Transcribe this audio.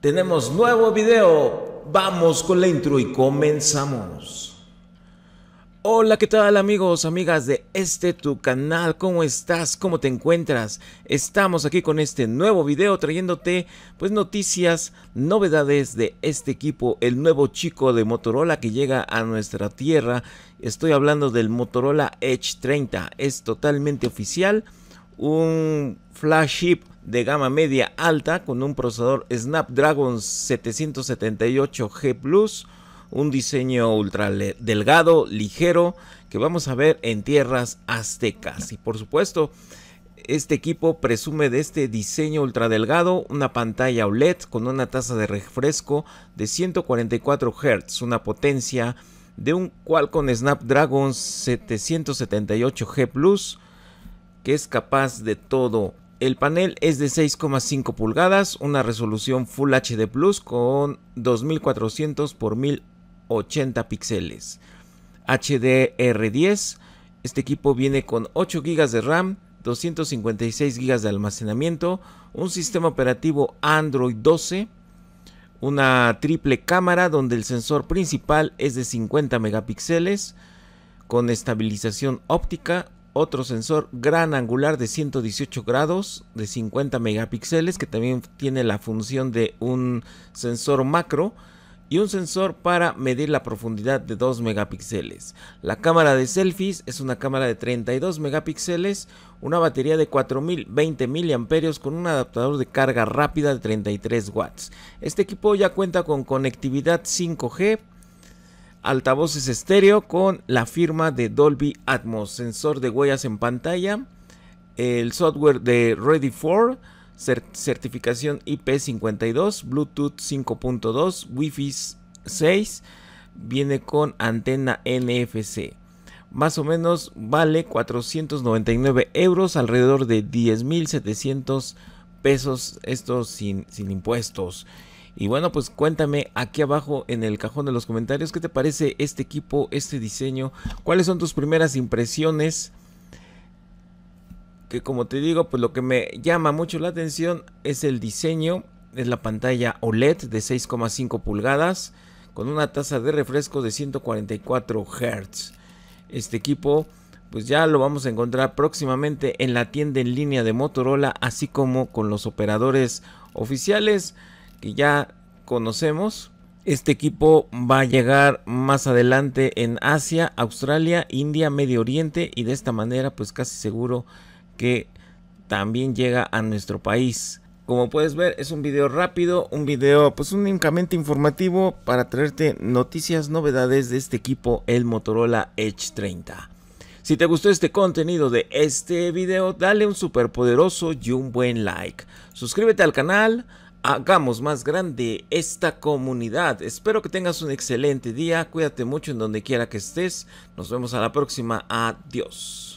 Tenemos nuevo video. Vamos con la intro y comenzamos. Hola, ¿qué tal amigos, amigas de este tu canal? ¿Cómo estás? ¿Cómo te encuentras? Estamos aquí con este nuevo video trayéndote pues noticias, novedades de este equipo, el nuevo chico de Motorola que llega a nuestra tierra. Estoy hablando del Motorola Edge 30. Es totalmente oficial, un flagship de gama media alta con un procesador Snapdragon 778G Plus, un diseño ultra delgado, ligero, que vamos a ver en tierras aztecas. Y por supuesto, este equipo presume de este diseño ultra delgado, una pantalla OLED con una tasa de refresco de 144 Hz, una potencia de un Qualcomm Snapdragon 778G Plus que es capaz de todo el panel es de 6,5 pulgadas, una resolución Full HD Plus con 2400 x 1080 píxeles. HDR10. Este equipo viene con 8 GB de RAM, 256 GB de almacenamiento, un sistema operativo Android 12, una triple cámara donde el sensor principal es de 50 megapíxeles con estabilización óptica, otro sensor gran angular de 118 grados de 50 megapíxeles que también tiene la función de un sensor macro y un sensor para medir la profundidad de 2 megapíxeles. La cámara de selfies es una cámara de 32 megapíxeles, una batería de 4020 miliamperios con un adaptador de carga rápida de 33 watts. Este equipo ya cuenta con conectividad 5G altavoces estéreo con la firma de Dolby Atmos, sensor de huellas en pantalla, el software de Ready 4, certificación IP52, Bluetooth 5.2, Wi-Fi 6, viene con antena NFC. Más o menos vale 499 euros, alrededor de 10.700 pesos, esto sin, sin impuestos. Y bueno, pues cuéntame aquí abajo en el cajón de los comentarios qué te parece este equipo, este diseño, cuáles son tus primeras impresiones. Que como te digo, pues lo que me llama mucho la atención es el diseño, es la pantalla OLED de 6,5 pulgadas con una tasa de refresco de 144 Hz. Este equipo pues ya lo vamos a encontrar próximamente en la tienda en línea de Motorola, así como con los operadores oficiales que ya conocemos. Este equipo va a llegar más adelante en Asia, Australia, India, Medio Oriente y de esta manera pues casi seguro que también llega a nuestro país. Como puedes ver es un video rápido, un video pues únicamente informativo para traerte noticias, novedades de este equipo, el Motorola Edge 30. Si te gustó este contenido de este video, dale un poderoso y un buen like. Suscríbete al canal hagamos más grande esta comunidad. Espero que tengas un excelente día, cuídate mucho en donde quiera que estés, nos vemos a la próxima, adiós.